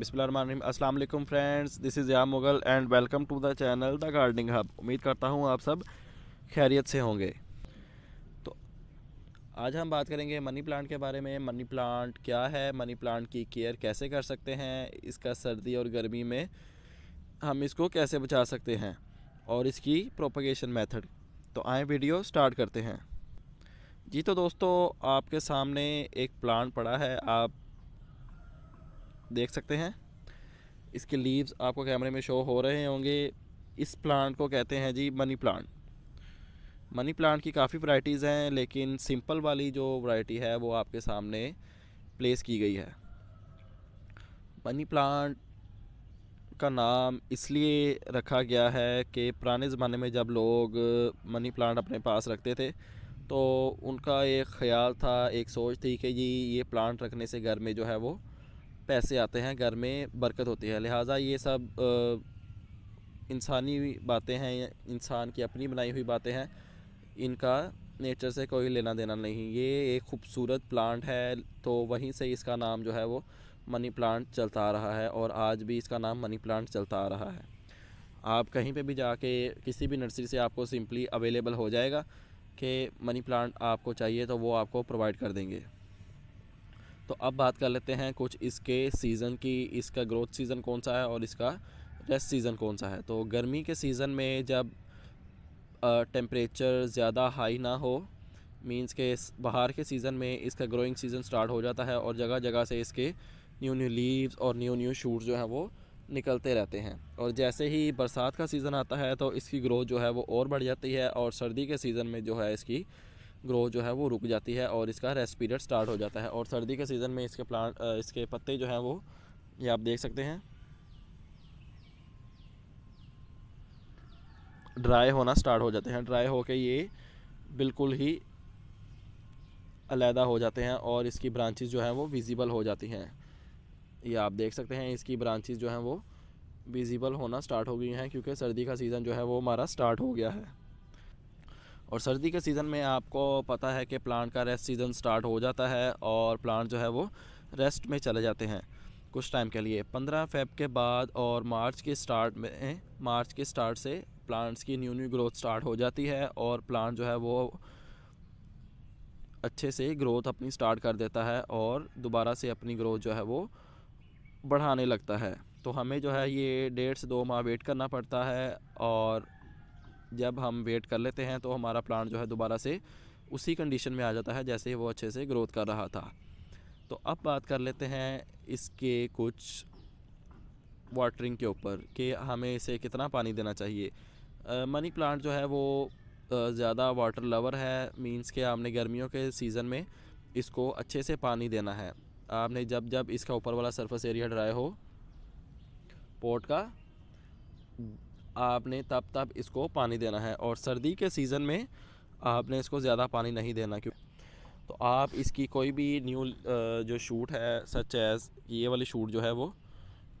अस्सलाम वालेकुम friends this is या मुग़ल and welcome to the channel the gardening hub उम्मीद करता हूँ आप सब खैरियत से होंगे तो आज हम बात करेंगे मनी प्लांट के बारे में मनी प्लांट क्या है मनी प्लांट की केयर कैसे कर सकते हैं इसका सर्दी और गर्मी में हम इसको कैसे बचा सकते हैं और इसकी प्रोपगेशन मेथड तो आए वीडियो स्टार्ट करते हैं जी तो दोस्तों आपके सामने एक प्लांट पड़ा है आप देख सकते हैं इसके लीव्स आपको कैमरे में शो हो रहे होंगे इस प्लांट को कहते हैं जी मनी प्लांट मनी प्लांट की काफ़ी वैरायटीज़ हैं लेकिन सिंपल वाली जो वैरायटी है वो आपके सामने प्लेस की गई है मनी प्लांट का नाम इसलिए रखा गया है कि पुराने ज़माने में जब लोग मनी प्लांट अपने पास रखते थे तो उनका एक ख्याल था एक सोच थी कि जी ये प्लांट रखने से घर में जो है वो पैसे आते हैं घर में बरकत होती है लिहाजा ये सब इंसानी बातें हैं इंसान की अपनी बनाई हुई बातें हैं इनका नेचर से कोई लेना देना नहीं ये एक खूबसूरत प्लांट है तो वहीं से इसका नाम जो है वो मनी प्लांट चलता आ रहा है और आज भी इसका नाम मनी प्लांट चलता आ रहा है आप कहीं पे भी जाके किसी भी नर्सरी से आपको सिंपली अवेलेबल हो जाएगा कि मनी प्लांट आपको चाहिए तो वो आपको प्रोवाइड कर देंगे तो अब बात कर लेते हैं कुछ इसके सीज़न की इसका ग्रोथ सीज़न कौन सा है और इसका रेस्ट सीज़न कौन सा है तो गर्मी के सीज़न में जब टेम्परेचर ज़्यादा हाई ना हो मींस के बाहर के सीज़न में इसका ग्रोइंग सीज़न स्टार्ट हो जाता है और जगह जगह से इसके न्यू न्यू लीव्स और न्यू न्यू शूट जो हैं वो निकलते रहते हैं और जैसे ही बरसात का सीज़न आता है तो इसकी ग्रोथ जो है वो और बढ़ जाती है और सर्दी के सीज़न में जो है इसकी ग्रोथ जो है वो रुक जाती है और इसका रेस्ट पीरियड स्टार्ट हो जाता है और सर्दी के सीज़न में इसके प्लांट इसके पत्ते जो हैं वो ये आप देख सकते हैं ड्राई होना स्टार्ट हो जाते हैं ड्राई के ये बिल्कुल ही अलहदा हो जाते हैं और इसकी ब्रांचेस जो हैं वो विजिबल हो जाती हैं ये आप देख सकते हैं इसकी ब्रांचेस जो हैं वो विजिबल होना स्टार्ट हो गई हैं क्योंकि सर्दी का सीज़न जो है वो हमारा स्टार्ट हो गया है और सर्दी के सीज़न में आपको पता है कि प्लांट का रेस्ट सीज़न स्टार्ट हो जाता है और प्लांट जो है वो रेस्ट में चले जाते हैं कुछ टाइम के लिए पंद्रह फेब के बाद और मार्च के स्टार्ट में मार्च के स्टार्ट से प्लांट्स की न्यू न्यू ग्रोथ स्टार्ट हो जाती है और प्लांट जो है वो अच्छे से ग्रोथ अपनी स्टार्ट कर देता है और दोबारा से अपनी ग्रोथ जो है वो बढ़ाने लगता है तो हमें जो है ये डेढ़ से दो माह वेट करना पड़ता है और जब हम वेट कर लेते हैं तो हमारा प्लांट जो है दोबारा से उसी कंडीशन में आ जाता है जैसे वो अच्छे से ग्रोथ कर रहा था तो अब बात कर लेते हैं इसके कुछ वाटरिंग के ऊपर कि हमें इसे कितना पानी देना चाहिए मनी प्लांट जो है वो ज़्यादा वाटर लवर है मींस के आपने गर्मियों के सीज़न में इसको अच्छे से पानी देना है आपने जब जब इसका ऊपर वाला सरफेस एरिया ड्राई हो पोट का आपने तब तब इसको पानी देना है और सर्दी के सीज़न में आपने इसको ज़्यादा पानी नहीं देना क्यों तो आप इसकी कोई भी न्यू जो शूट है सच एज़ ये वाली शूट जो है वो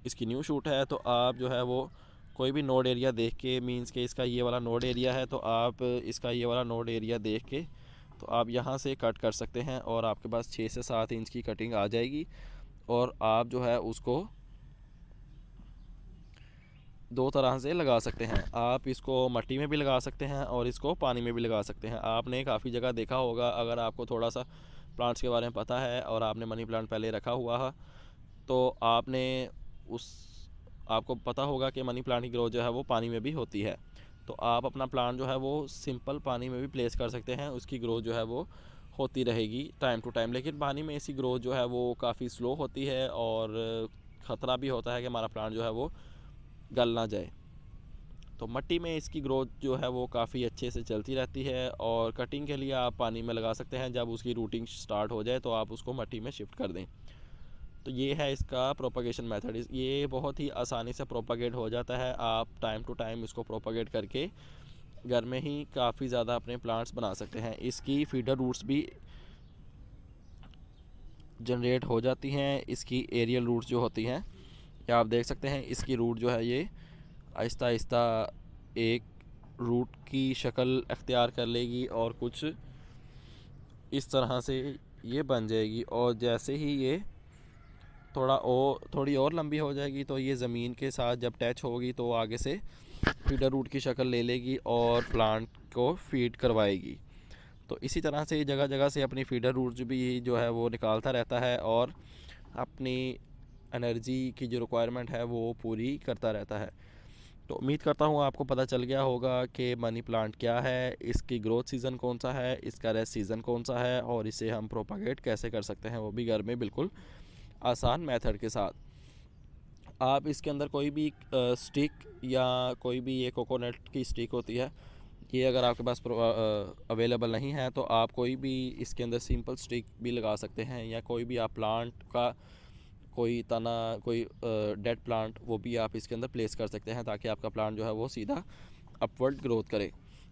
इसकी न्यू शूट है तो आप जो है वो कोई भी नोड एरिया देख के मीन्स के इसका ये वाला नोड एरिया है तो आप इसका ये वाला नोड एरिया देख के तो आप यहाँ से कट कर सकते हैं और आपके पास छः से सात इंच की कटिंग आ जाएगी और आप जो है उसको दो तरह से लगा सकते हैं आप इसको मट्टी में भी लगा सकते हैं और इसको पानी में भी लगा सकते हैं आपने काफ़ी जगह देखा होगा अगर आपको थोड़ा सा प्लांट्स के बारे में पता है और आपने मनी प्लांट पहले रखा हुआ है तो आपने उस आपको पता होगा कि मनी प्लांट की ग्रोथ जो है वो पानी में भी होती है तो आप अपना प्लांट जो है वो सिंपल पानी में भी प्लेस कर सकते हैं उसकी ग्रोथ जो है वो होती रहेगी टाइम टू टाइम लेकिन पानी में इसकी ग्रोथ जो है वो काफ़ी स्लो होती है और ख़तरा भी होता है कि हमारा प्लांट जो है वो गल ना जाए तो मट्टी में इसकी ग्रोथ जो है वो काफ़ी अच्छे से चलती रहती है और कटिंग के लिए आप पानी में लगा सकते हैं जब उसकी रूटिंग स्टार्ट हो जाए तो आप उसको मट्टी में शिफ्ट कर दें तो ये है इसका प्रोपागेशन मेथड ये बहुत ही आसानी से प्रोपागेट हो जाता है आप टाइम टू टाइम इसको प्रोपागेट करके घर में ही काफ़ी ज़्यादा अपने प्लांट्स बना सकते हैं इसकी फीडर रूट्स भी जनरेट हो जाती हैं इसकी एरियल रूट्स जो होती हैं या आप देख सकते हैं इसकी रूट जो है ये आहिस्ता आहिस्ता एक रूट की शक्ल अख्तियार कर लेगी और कुछ इस तरह से ये बन जाएगी और जैसे ही ये थोड़ा और थोड़ी और लंबी हो जाएगी तो ये ज़मीन के साथ जब टैच होगी तो आगे से फीडर रूट की शक्ल ले लेगी और प्लांट को फीड करवाएगी तो इसी तरह से जगह जगह से अपनी फीडर रूट भी जो है वो निकालता रहता है और अपनी एनर्जी की जो रिक्वायरमेंट है वो पूरी करता रहता है तो उम्मीद करता हूँ आपको पता चल गया होगा कि मनी प्लांट क्या है इसकी ग्रोथ सीज़न कौन सा है इसका रेस्ट सीज़न कौन सा है और इसे हम प्रोपागेट कैसे कर सकते हैं वो भी घर में बिल्कुल आसान मेथड के साथ आप इसके अंदर कोई भी स्टिक या कोई भी ये कोकोनट की स्टिक होती है ये अगर आपके पास अवेलेबल नहीं है तो आप कोई भी इसके अंदर सिंपल स्टिक भी लगा सकते हैं या कोई भी आप प्लांट का कोई तना कोई डेड प्लांट वो भी आप इसके अंदर प्लेस कर सकते हैं ताकि आपका प्लांट जो है वो सीधा अपवर्ड ग्रोथ करे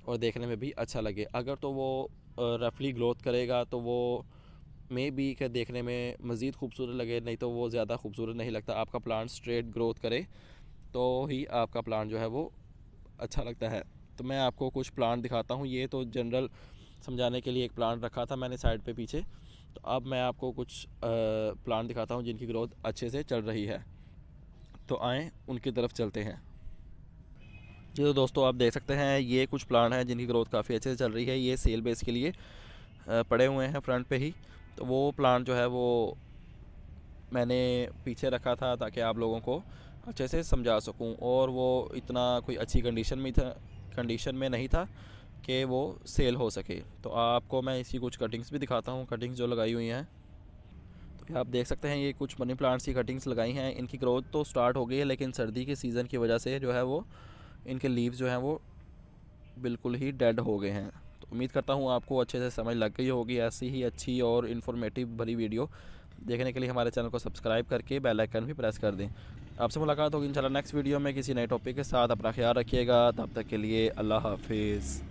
और देखने में भी अच्छा लगे अगर तो वो रफली ग्रोथ करेगा तो वो मे बी के देखने में मज़ीद खूबसूरत लगे नहीं तो वो ज़्यादा खूबसूरत नहीं लगता आपका प्लांट स्ट्रेट ग्रोथ करे तो ही आपका प्लांट जो है वो अच्छा लगता है तो मैं आपको कुछ प्लांट दिखाता हूँ ये तो जनरल समझाने के लिए एक प्लांट रखा था मैंने साइड पे पीछे तो अब मैं आपको कुछ प्लांट दिखाता हूँ जिनकी ग्रोथ अच्छे से चल रही है तो आएँ उनकी तरफ चलते हैं जी तो दोस्तों आप देख सकते हैं ये कुछ प्लांट हैं जिनकी ग्रोथ काफ़ी अच्छे से चल रही है ये सेल बेस के लिए पड़े हुए हैं फ्रंट पे ही तो वो प्लांट जो है वो मैंने पीछे रखा था ताकि आप लोगों को अच्छे से समझा सकूं और वो इतना कोई अच्छी कंडीशन में था कंडीशन में नहीं था कि वो सेल हो सके तो आपको मैं इसकी कुछ कटिंग्स भी दिखाता हूँ कटिंग्स जो लगाई हुई हैं तो आप देख सकते हैं ये कुछ मनी प्लांट्स की कटिंग्स लगाई हैं इनकी ग्रोथ तो स्टार्ट हो गई है लेकिन सर्दी के सीज़न की वजह से जो है वो इनके लीव्स जो हैं वो बिल्कुल ही डेड हो गए हैं तो उम्मीद करता हूँ आपको अच्छे से समझ लग गई होगी ऐसी ही अच्छी और इन्फॉर्मेटिव भरी वीडियो देखने के लिए हमारे चैनल को सब्सक्राइब करके बेल आइकन भी प्रेस कर दें आपसे मुलाकात होगी इंशाल्लाह नेक्स्ट वीडियो में किसी नए टॉपिक के साथ अपना ख्याल रखिएगा तब तक के लिए अल्लाह हाफिज़